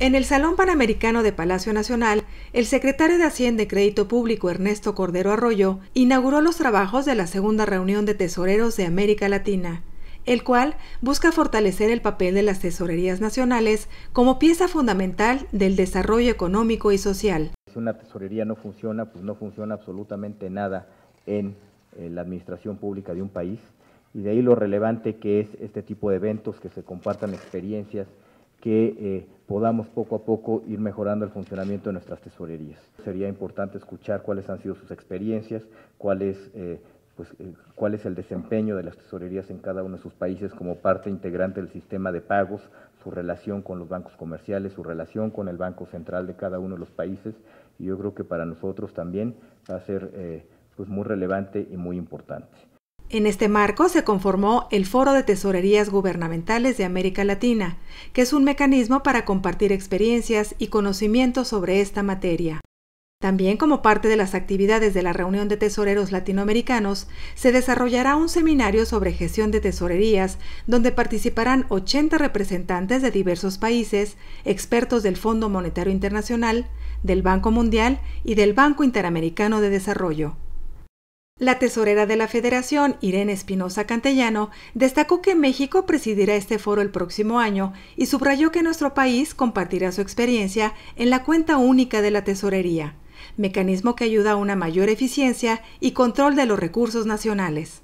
En el Salón Panamericano de Palacio Nacional, el secretario de Hacienda y Crédito Público Ernesto Cordero Arroyo inauguró los trabajos de la segunda reunión de tesoreros de América Latina, el cual busca fortalecer el papel de las tesorerías nacionales como pieza fundamental del desarrollo económico y social. Si una tesorería no funciona, pues no funciona absolutamente nada en eh, la administración pública de un país, y de ahí lo relevante que es este tipo de eventos, que se compartan experiencias, que eh, podamos poco a poco ir mejorando el funcionamiento de nuestras tesorerías. Sería importante escuchar cuáles han sido sus experiencias, eh, pues, eh, cuál es el desempeño de las tesorerías en cada uno de sus países como parte integrante del sistema de pagos, su relación con los bancos comerciales, su relación con el Banco Central de cada uno de los países. Y yo creo que para nosotros también va a ser pues, muy relevante y muy importante. En este marco se conformó el Foro de Tesorerías Gubernamentales de América Latina, que es un mecanismo para compartir experiencias y conocimientos sobre esta materia. También como parte de las actividades de la reunión de tesoreros latinoamericanos, se desarrollará un seminario sobre gestión de tesorerías, donde participarán 80 representantes de diversos países, expertos del Fondo Monetario Internacional, del Banco Mundial y del Banco Interamericano de Desarrollo. La tesorera de la Federación, Irene Espinosa Cantellano, destacó que México presidirá este foro el próximo año y subrayó que nuestro país compartirá su experiencia en la cuenta única de la tesorería, mecanismo que ayuda a una mayor eficiencia y control de los recursos nacionales.